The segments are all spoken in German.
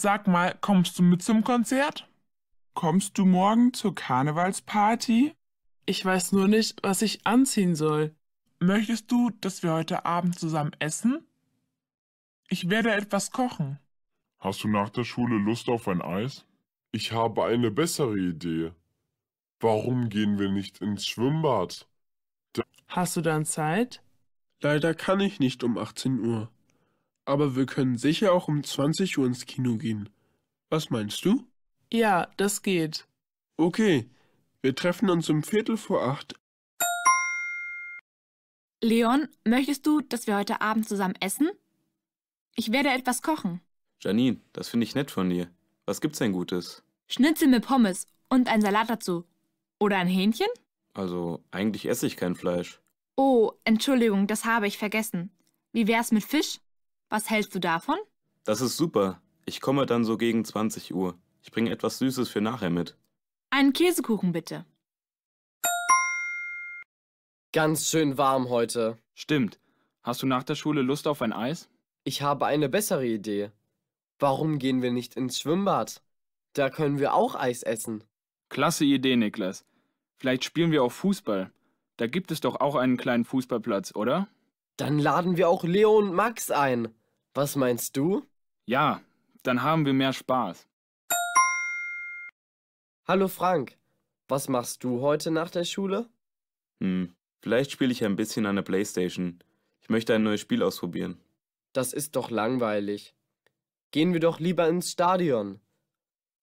Sag mal, kommst du mit zum Konzert? Kommst du morgen zur Karnevalsparty? Ich weiß nur nicht, was ich anziehen soll. Möchtest du, dass wir heute Abend zusammen essen? Ich werde etwas kochen. Hast du nach der Schule Lust auf ein Eis? Ich habe eine bessere Idee. Warum gehen wir nicht ins Schwimmbad? Da Hast du dann Zeit? Leider kann ich nicht um 18 Uhr aber wir können sicher auch um 20 Uhr ins Kino gehen. Was meinst du? Ja, das geht. Okay, wir treffen uns um Viertel vor acht. Leon, möchtest du, dass wir heute Abend zusammen essen? Ich werde etwas kochen. Janine, das finde ich nett von dir. Was gibt's denn Gutes? Schnitzel mit Pommes und ein Salat dazu. Oder ein Hähnchen? Also, eigentlich esse ich kein Fleisch. Oh, Entschuldigung, das habe ich vergessen. Wie wär's mit Fisch? Was hältst du davon? Das ist super. Ich komme dann so gegen 20 Uhr. Ich bringe etwas Süßes für nachher mit. Einen Käsekuchen bitte. Ganz schön warm heute. Stimmt. Hast du nach der Schule Lust auf ein Eis? Ich habe eine bessere Idee. Warum gehen wir nicht ins Schwimmbad? Da können wir auch Eis essen. Klasse Idee, Niklas. Vielleicht spielen wir auch Fußball. Da gibt es doch auch einen kleinen Fußballplatz, oder? Dann laden wir auch Leo und Max ein. Was meinst du? Ja, dann haben wir mehr Spaß. Hallo Frank, was machst du heute nach der Schule? Hm, vielleicht spiele ich ein bisschen an der Playstation. Ich möchte ein neues Spiel ausprobieren. Das ist doch langweilig. Gehen wir doch lieber ins Stadion.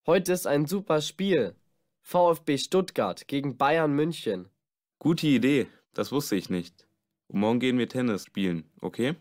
Heute ist ein super Spiel. VfB Stuttgart gegen Bayern München. Gute Idee, das wusste ich nicht. Und morgen gehen wir Tennis spielen, okay?